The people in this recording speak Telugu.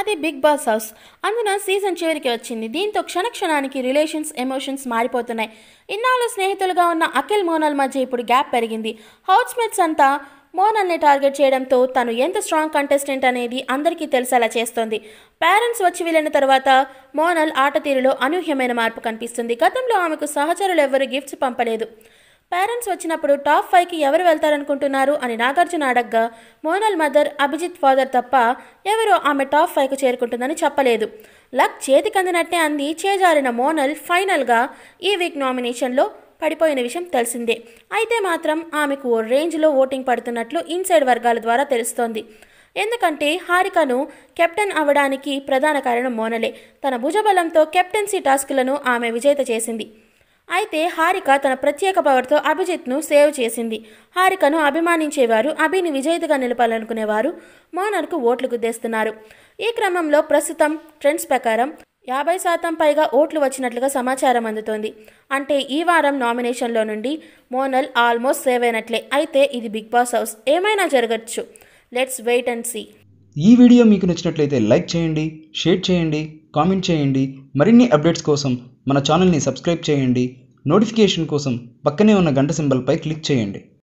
అది బిగ్ బాస్ హౌస్ అందున సీజన్ చివరికి వచ్చింది దీంతో క్షణక్షణానికి రిలేషన్స్ ఎమోషన్స్ మారిపోతున్నాయి ఇన్నాళ్ళు స్నేహితులుగా ఉన్న అఖిల్ మోనల్ మధ్య ఇప్పుడు గ్యాప్ పెరిగింది హౌస్మేట్స్ అంతా మోనల్ని టార్గెట్ చేయడంతో తను ఎంత స్ట్రాంగ్ కంటెస్టెంట్ అనేది అందరికీ తెలిసేలా చేస్తోంది పేరెంట్స్ వచ్చి వెళ్ళిన తర్వాత మోనల్ ఆట తీరులో అనూహ్యమైన మార్పు కనిపిస్తుంది గతంలో ఆమెకు సహచరులు ఎవ్వరూ గిఫ్ట్స్ పంపలేదు పేరెంట్స్ వచ్చినప్పుడు టాప్ ఫైవ్కి ఎవరు వెళ్తారనుకుంటున్నారు అని నాగార్జున అడగ్గా మోనల్ మదర్ అభిజిత్ ఫాదర్ తప్ప ఎవరో ఆమె టాప్ ఫైవ్కు చేరుకుంటుందని చెప్పలేదు లక్ చేతికందినట్టే అంది చేజారిన మోనల్ ఫైనల్గా ఈ వీక్ నామినేషన్లో పడిపోయిన విషయం తెలిసిందే అయితే మాత్రం ఆమెకు ఓ రేంజ్లో ఓటింగ్ పడుతున్నట్లు ఇన్సైడ్ వర్గాల ద్వారా తెలుస్తోంది ఎందుకంటే హారికను కెప్టెన్ అవడానికి ప్రధాన కారణం మోనలే తన భుజబలంతో కెప్టెన్సీ టాస్కులను ఆమె విజేత చేసింది అయితే హారిక తన ప్రత్యేక పవర్తో అభిజిత్ను సేవ్ చేసింది హారికను అభిమానించేవారు అభిని విజేతగా నిలపాలనుకునేవారు మోనర్కు ఓట్లు గుద్దేస్తున్నారు ఈ క్రమంలో ప్రస్తుతం ట్రెండ్స్ ప్రకారం యాభై శాతం పైగా ఓట్లు వచ్చినట్లుగా సమాచారం అందుతోంది అంటే ఈ వారం నామినేషన్లో నుండి మోనల్ ఆల్మోస్ట్ సేవ్ అయినట్లే అయితే ఇది బిగ్ బాస్ హౌస్ ఏమైనా జరగచ్చు లెట్స్ వెయిట్ అండ్ సీ ఈ వీడియో మీకు నచ్చినట్లయితే లైక్ చేయండి షేర్ చేయండి కామెంట్ చేయండి మరిన్ని అప్డేట్స్ కోసం మన ఛానల్ని సబ్స్క్రైబ్ చేయండి నోటిఫికేషన్ కోసం పక్కనే ఉన్న గంట సింబల్పై క్లిక్ చేయండి